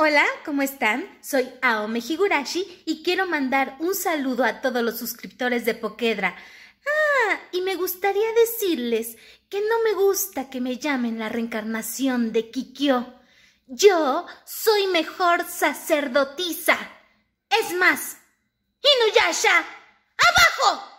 Hola, ¿cómo están? Soy Aome Higurashi y quiero mandar un saludo a todos los suscriptores de Pokedra. Ah, y me gustaría decirles que no me gusta que me llamen la reencarnación de Kikyo. Yo soy mejor sacerdotisa. Es más, Inuyasha, ¡abajo!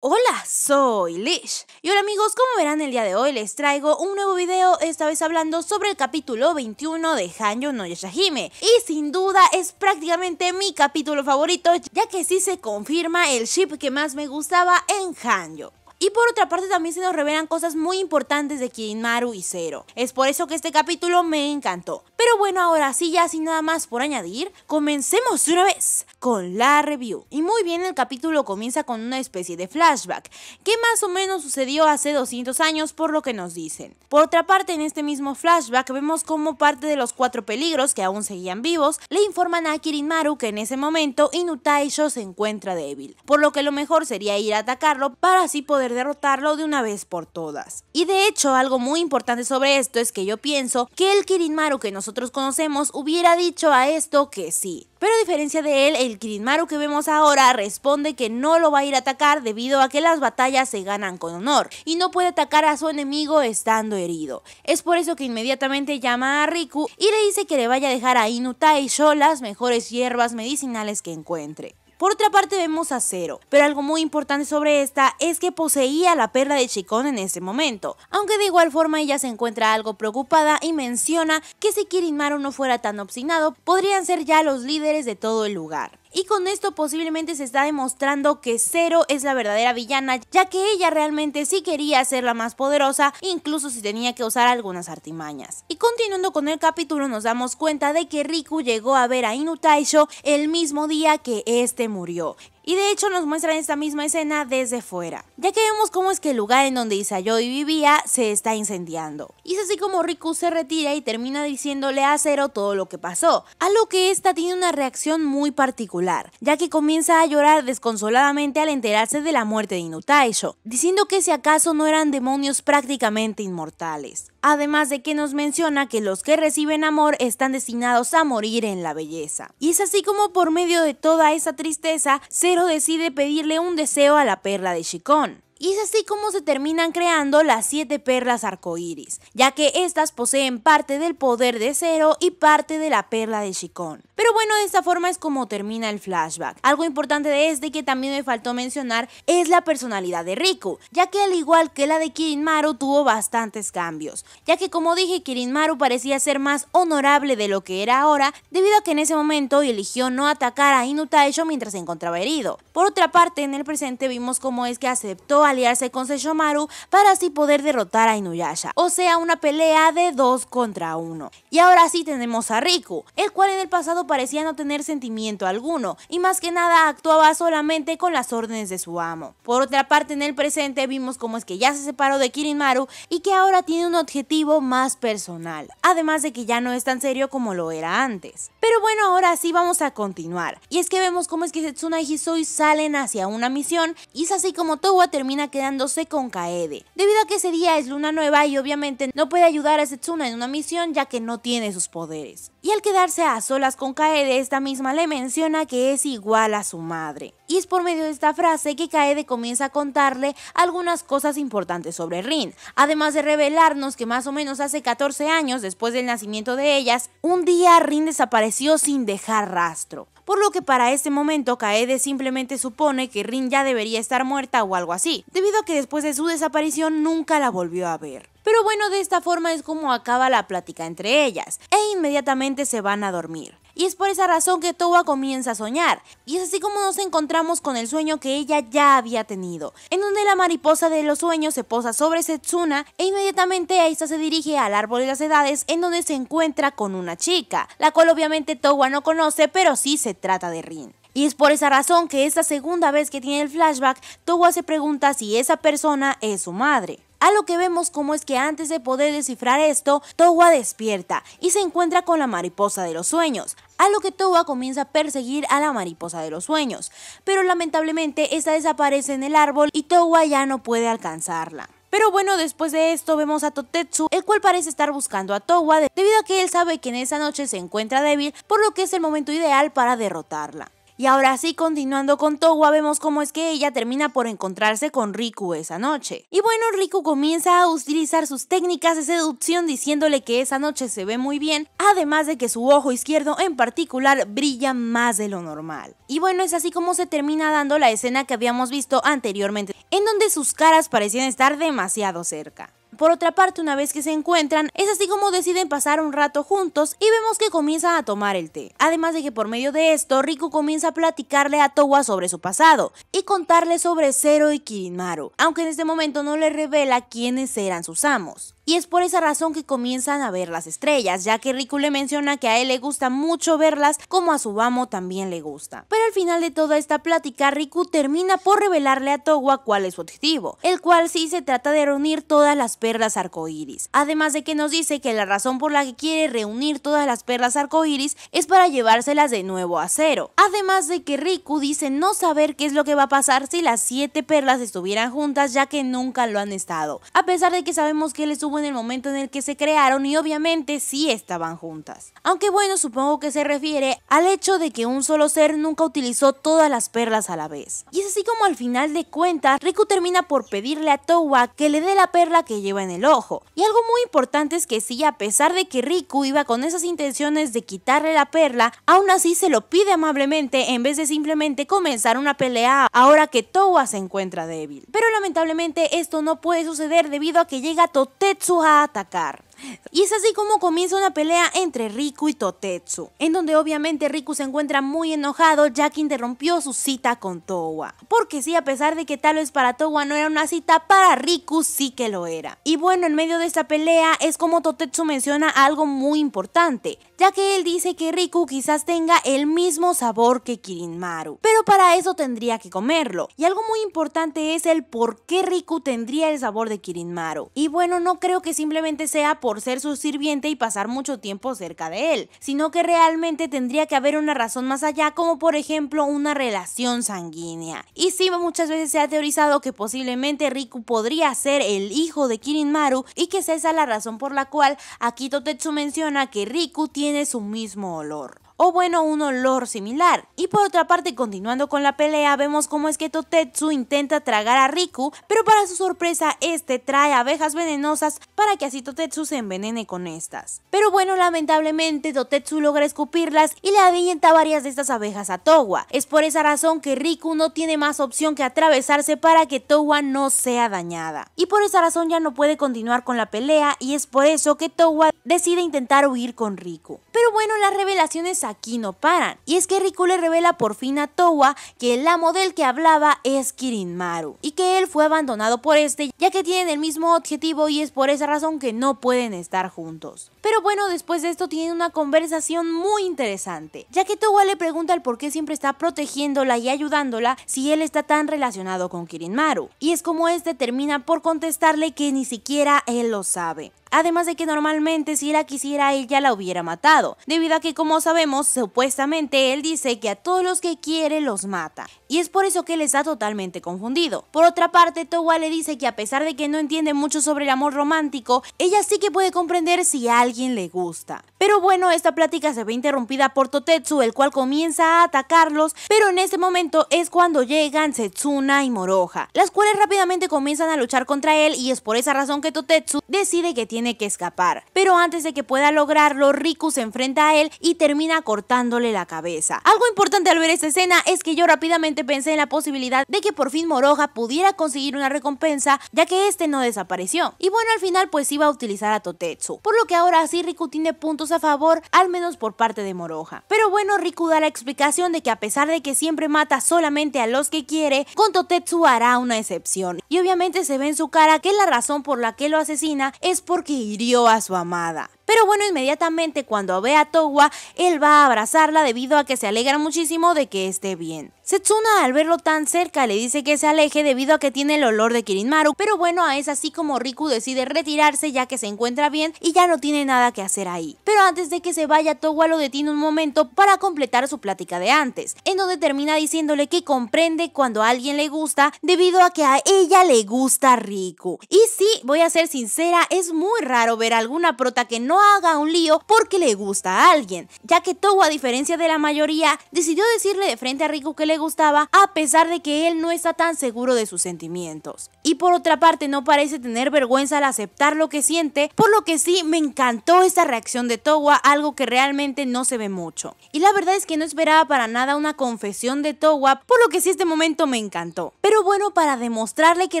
Hola, soy Lish. Y hola amigos, como verán el día de hoy les traigo un nuevo video, esta vez hablando sobre el capítulo 21 de Hanjo no Yashime Y sin duda es prácticamente mi capítulo favorito, ya que sí se confirma el ship que más me gustaba en Hanjo Y por otra parte también se nos revelan cosas muy importantes de Kimaru y Zero. Es por eso que este capítulo me encantó. Pero bueno, ahora sí, ya sin nada más por añadir, comencemos de una vez con la review. Y muy bien, el capítulo comienza con una especie de flashback, que más o menos sucedió hace 200 años por lo que nos dicen. Por otra parte, en este mismo flashback vemos como parte de los cuatro peligros que aún seguían vivos, le informan a Kirinmaru que en ese momento Inutaisho se encuentra débil, por lo que lo mejor sería ir a atacarlo para así poder derrotarlo de una vez por todas. Y de hecho, algo muy importante sobre esto es que yo pienso que el Kirinmaru que nosotros conocemos hubiera dicho a esto que sí. Pero a diferencia de él, el el Kirinmaru que vemos ahora responde que no lo va a ir a atacar debido a que las batallas se ganan con honor y no puede atacar a su enemigo estando herido. Es por eso que inmediatamente llama a Riku y le dice que le vaya a dejar a y Taisho las mejores hierbas medicinales que encuentre. Por otra parte vemos a Zero, pero algo muy importante sobre esta es que poseía la perla de Shikon en ese momento, aunque de igual forma ella se encuentra algo preocupada y menciona que si Kirinmaru no fuera tan obstinado, podrían ser ya los líderes de todo el lugar y con esto posiblemente se está demostrando que Zero es la verdadera villana, ya que ella realmente sí quería ser la más poderosa, incluso si tenía que usar algunas artimañas. Y continuando con el capítulo nos damos cuenta de que Riku llegó a ver a Inutaisho el mismo día que este murió y de hecho nos muestran esta misma escena desde fuera, ya que vemos cómo es que el lugar en donde Isayoi vivía se está incendiando. Y es así como Riku se retira y termina diciéndole a Zero todo lo que pasó, a lo que esta tiene una reacción muy particular, ya que comienza a llorar desconsoladamente al enterarse de la muerte de Inutaisho, diciendo que si acaso no eran demonios prácticamente inmortales además de que nos menciona que los que reciben amor están destinados a morir en la belleza. Y es así como por medio de toda esa tristeza, Cero decide pedirle un deseo a la perla de Chicón. Y es así como se terminan creando las siete perlas arcoíris, ya que estas poseen parte del poder de Zero y parte de la perla de Shikon. Pero bueno, de esta forma es como termina el flashback. Algo importante de este que también me faltó mencionar es la personalidad de Riku, ya que al igual que la de Kirinmaru tuvo bastantes cambios, ya que como dije Kirinmaru parecía ser más honorable de lo que era ahora debido a que en ese momento eligió no atacar a Inutaisho mientras se encontraba herido. Por otra parte, en el presente vimos cómo es que aceptó a aliarse con Sesshomaru para así poder derrotar a Inuyasha, o sea una pelea de dos contra uno Y ahora sí tenemos a Riku, el cual en el pasado parecía no tener sentimiento alguno y más que nada actuaba solamente con las órdenes de su amo. Por otra parte en el presente vimos cómo es que ya se separó de Kirinmaru y que ahora tiene un objetivo más personal, además de que ya no es tan serio como lo era antes. Pero bueno, ahora sí vamos a continuar. Y es que vemos cómo es que Setsuna y Hisoi salen hacia una misión y es así como Towa termina quedándose con Kaede. Debido a que ese día es luna nueva y obviamente no puede ayudar a Setsuna en una misión ya que no tiene sus poderes. Y al quedarse a solas con Kaede, esta misma le menciona que es igual a su madre. Y es por medio de esta frase que Kaede comienza a contarle algunas cosas importantes sobre Rin, además de revelarnos que más o menos hace 14 años después del nacimiento de ellas, un día Rin desapareció sin dejar rastro por lo que para este momento Kaede simplemente supone que Rin ya debería estar muerta o algo así, debido a que después de su desaparición nunca la volvió a ver. Pero bueno, de esta forma es como acaba la plática entre ellas, e inmediatamente se van a dormir y es por esa razón que Towa comienza a soñar. Y es así como nos encontramos con el sueño que ella ya había tenido, en donde la mariposa de los sueños se posa sobre Setsuna e inmediatamente Aisa se dirige al árbol de las edades en donde se encuentra con una chica, la cual obviamente Towa no conoce, pero sí se trata de Rin. Y es por esa razón que esta segunda vez que tiene el flashback, Towa se pregunta si esa persona es su madre. A lo que vemos como es que antes de poder descifrar esto, Towa despierta y se encuentra con la mariposa de los sueños, a lo que Towa comienza a perseguir a la mariposa de los sueños, pero lamentablemente esta desaparece en el árbol y Towa ya no puede alcanzarla. Pero bueno, después de esto vemos a Totetsu, el cual parece estar buscando a Towa debido a que él sabe que en esa noche se encuentra débil, por lo que es el momento ideal para derrotarla. Y ahora sí, continuando con Towa, vemos cómo es que ella termina por encontrarse con Riku esa noche. Y bueno, Riku comienza a utilizar sus técnicas de seducción diciéndole que esa noche se ve muy bien, además de que su ojo izquierdo en particular brilla más de lo normal. Y bueno, es así como se termina dando la escena que habíamos visto anteriormente, en donde sus caras parecían estar demasiado cerca. Por otra parte, una vez que se encuentran, es así como deciden pasar un rato juntos y vemos que comienzan a tomar el té. Además de que por medio de esto, Riku comienza a platicarle a Towa sobre su pasado y contarle sobre Zero y Kirinmaru, aunque en este momento no le revela quiénes eran sus amos. Y es por esa razón que comienzan a ver las estrellas, ya que Riku le menciona que a él le gusta mucho verlas como a su amo también le gusta. Pero al final de toda esta plática, Riku termina por revelarle a Togua cuál es su objetivo, el cual sí se trata de reunir todas las perlas arcoíris. Además de que nos dice que la razón por la que quiere reunir todas las perlas arcoíris es para llevárselas de nuevo a cero. Además de que Riku dice no saber qué es lo que va a pasar si las siete perlas estuvieran juntas ya que nunca lo han estado. A pesar de que sabemos que él estuvo en el momento en el que se crearon y obviamente sí estaban juntas. Aunque bueno, supongo que se refiere al hecho de que un solo ser nunca utilizó todas las perlas a la vez. Y es así como al final de cuentas, Riku termina por pedirle a Towa que le dé la perla que lleva en el ojo. Y algo muy importante es que sí, a pesar de que Riku iba con esas intenciones de quitarle la perla, aún así se lo pide amablemente en vez de simplemente comenzar una pelea ahora que Towa se encuentra débil. Pero lamentablemente esto no puede suceder debido a que llega Totetsu a atacar. Y es así como comienza una pelea entre Riku y Totetsu, en donde obviamente Riku se encuentra muy enojado ya que interrumpió su cita con Towa. Porque sí, a pesar de que tal vez para Towa no era una cita, para Riku sí que lo era. Y bueno, en medio de esta pelea es como Totetsu menciona algo muy importante, ya que él dice que Riku quizás tenga el mismo sabor que Kirinmaru, pero para eso tendría que comerlo. Y algo muy importante es el por qué Riku tendría el sabor de Kirinmaru. Y bueno, no creo que simplemente sea por ser su sirviente y pasar mucho tiempo cerca de él, sino que realmente tendría que haber una razón más allá, como por ejemplo una relación sanguínea. Y sí, muchas veces se ha teorizado que posiblemente Riku podría ser el hijo de Kirinmaru y que es esa la razón por la cual Akito Tetsu menciona que Riku tiene tiene su mismo olor o bueno un olor similar. Y por otra parte, continuando con la pelea, vemos cómo es que Totetsu intenta tragar a Riku, pero para su sorpresa este trae abejas venenosas para que así Totetsu se envenene con estas. Pero bueno, lamentablemente Totetsu logra escupirlas y le avienta varias de estas abejas a Towa. Es por esa razón que Riku no tiene más opción que atravesarse para que Towa no sea dañada. Y por esa razón ya no puede continuar con la pelea y es por eso que Towa decide intentar huir con Riku. Pero bueno, las revelaciones aquí no paran. Y es que Riku le revela por fin a Towa que el amo del que hablaba es Kirinmaru y que él fue abandonado por este ya que tienen el mismo objetivo y es por esa razón que no pueden estar juntos. Pero bueno, después de esto tienen una conversación muy interesante, ya que Towa le pregunta el por qué siempre está protegiéndola y ayudándola si él está tan relacionado con Kirinmaru. Y es como este termina por contestarle que ni siquiera él lo sabe además de que normalmente si la quisiera él ya la hubiera matado, debido a que como sabemos, supuestamente él dice que a todos los que quiere los mata y es por eso que él está totalmente confundido. Por otra parte, Towa le dice que a pesar de que no entiende mucho sobre el amor romántico, ella sí que puede comprender si a alguien le gusta. Pero bueno, esta plática se ve interrumpida por Totetsu, el cual comienza a atacarlos, pero en ese momento es cuando llegan Setsuna y Moroja las cuales rápidamente comienzan a luchar contra él y es por esa razón que Totetsu decide que tiene que escapar. Pero antes de que pueda lograrlo, Riku se enfrenta a él y termina cortándole la cabeza. Algo importante al ver esta escena es que yo rápidamente pensé en la posibilidad de que por fin Moroja pudiera conseguir una recompensa, ya que este no desapareció. Y bueno, al final pues iba a utilizar a Totetsu, por lo que ahora sí Riku tiene puntos a favor, al menos por parte de Moroja. Pero bueno, Riku da la explicación de que a pesar de que siempre mata solamente a los que quiere, con Totetsu hará una excepción. Y obviamente se ve en su cara que la razón por la que lo asesina es porque hirió a su amada. Pero bueno, inmediatamente cuando ve a Togwa él va a abrazarla debido a que se alegra muchísimo de que esté bien. Setsuna al verlo tan cerca le dice que se aleje debido a que tiene el olor de Kirinmaru, pero bueno, es así como Riku decide retirarse ya que se encuentra bien y ya no tiene nada que hacer ahí. Pero antes de que se vaya, Towa lo detiene un momento para completar su plática de antes, en donde termina diciéndole que comprende cuando a alguien le gusta debido a que a ella le gusta Riku. Y sí, voy a ser sincera, es muy raro ver alguna prota que no haga un lío porque le gusta a alguien, ya que Towa a diferencia de la mayoría decidió decirle de frente a Riku que le gustaba a pesar de que él no está tan seguro de sus sentimientos. Y por otra parte no parece tener vergüenza al aceptar lo que siente, por lo que sí me encantó esta reacción de Towa, algo que realmente no se ve mucho. Y la verdad es que no esperaba para nada una confesión de Towa, por lo que sí este momento me encantó. Pero bueno, para demostrarle que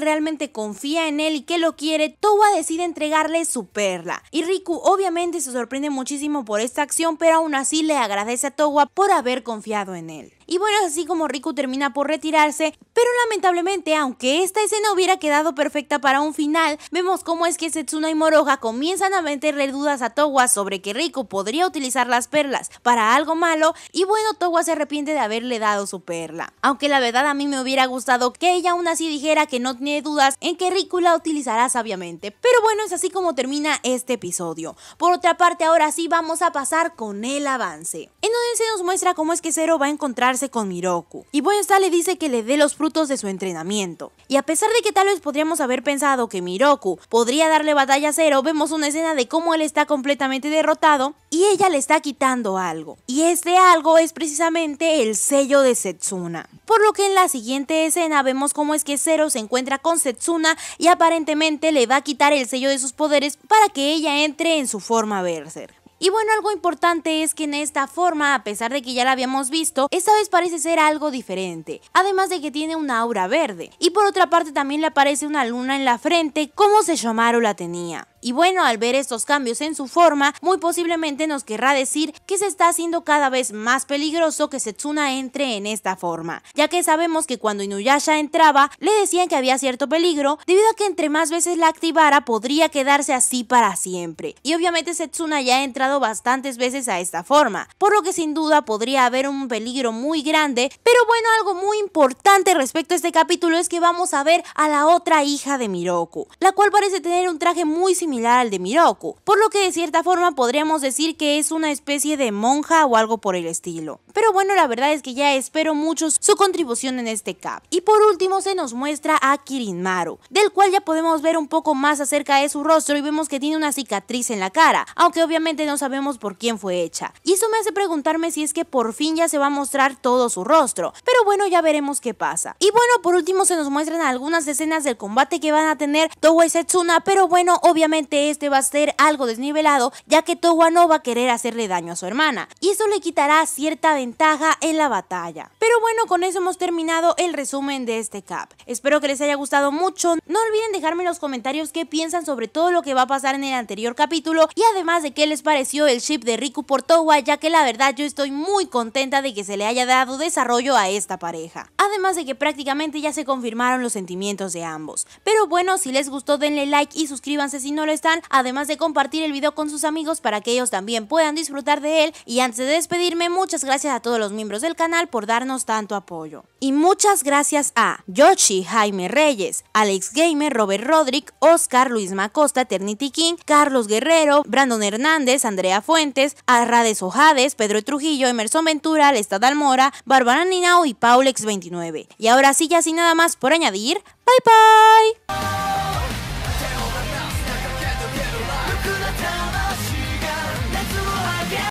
realmente confía en él y que lo quiere, Towa decide entregarle su perla. Y Riku obviamente se sorprende muchísimo por esta acción, pero aún así le agradece a Towa por haber confiado en él. Y bueno, así como Riku termina por retirarse, pero lamentablemente, aunque esta escena hubiera quedado perfecta para un final, vemos cómo es que Setsuna y Moroha comienzan a meterle dudas a Towa sobre que Riku podría utilizar las perlas para algo malo y bueno, Towa se arrepiente de haberle dado su perla. Aunque la verdad a mí me hubiera gustado que ella aún así dijera que no tiene dudas en que Riku la utilizará sabiamente. Pero bueno, es así como termina este episodio. Por otra parte, ahora sí vamos a pasar con el avance. En donde se nos muestra cómo es que Zero va a encontrarse con Miroku. Y bueno, esta le dice que le dé los de su entrenamiento. Y a pesar de que tal vez podríamos haber pensado que Miroku podría darle batalla a Zero, vemos una escena de cómo él está completamente derrotado y ella le está quitando algo. Y este algo es precisamente el sello de Setsuna. Por lo que en la siguiente escena vemos cómo es que Zero se encuentra con Setsuna y aparentemente le va a quitar el sello de sus poderes para que ella entre en su forma Berser. Y bueno, algo importante es que en esta forma, a pesar de que ya la habíamos visto, esta vez parece ser algo diferente, además de que tiene una aura verde. Y por otra parte también le aparece una luna en la frente como llamaron la tenía. Y bueno, al ver estos cambios en su forma, muy posiblemente nos querrá decir que se está haciendo cada vez más peligroso que Setsuna entre en esta forma, ya que sabemos que cuando Inuyasha entraba, le decían que había cierto peligro, debido a que entre más veces la activara podría quedarse así para siempre. Y obviamente Setsuna ya ha entrado bastantes veces a esta forma, por lo que sin duda podría haber un peligro muy grande, pero bueno, algo muy importante respecto a este capítulo es que vamos a ver a la otra hija de Miroku, la cual parece tener un traje muy similar similar al de Miroku, por lo que de cierta forma podríamos decir que es una especie de monja o algo por el estilo. Pero bueno, la verdad es que ya espero mucho su contribución en este cap. Y por último se nos muestra a kirin maru del cual ya podemos ver un poco más acerca de su rostro y vemos que tiene una cicatriz en la cara, aunque obviamente no sabemos por quién fue hecha. Y eso me hace preguntarme si es que por fin ya se va a mostrar todo su rostro, pero bueno, ya veremos qué pasa. Y bueno, por último se nos muestran algunas escenas del combate que van a tener Towa y Setsuna, pero bueno, obviamente este va a ser algo desnivelado ya que Towa no va a querer hacerle daño a su hermana y eso le quitará cierta ventaja en la batalla. Pero bueno, con eso hemos terminado el resumen de este cap. Espero que les haya gustado mucho. No olviden dejarme en los comentarios qué piensan sobre todo lo que va a pasar en el anterior capítulo y además de qué les pareció el ship de Riku por Towa ya que la verdad yo estoy muy contenta de que se le haya dado desarrollo a esta pareja. Además de que prácticamente ya se confirmaron los sentimientos de ambos. Pero bueno, si les gustó denle like y suscríbanse si no les están, además de compartir el video con sus amigos para que ellos también puedan disfrutar de él. Y antes de despedirme, muchas gracias a todos los miembros del canal por darnos tanto apoyo. Y muchas gracias a Yoshi, Jaime Reyes, Alex Gamer, Robert Rodrick, Oscar, Luis Macosta, Eternity King, Carlos Guerrero, Brandon Hernández, Andrea Fuentes, Arrades Ojades, Pedro Trujillo, Emerson Ventura, Lestad Almora, Bárbara Ninao y Paulex29. Y ahora sí, ya sin nada más por añadir, bye bye.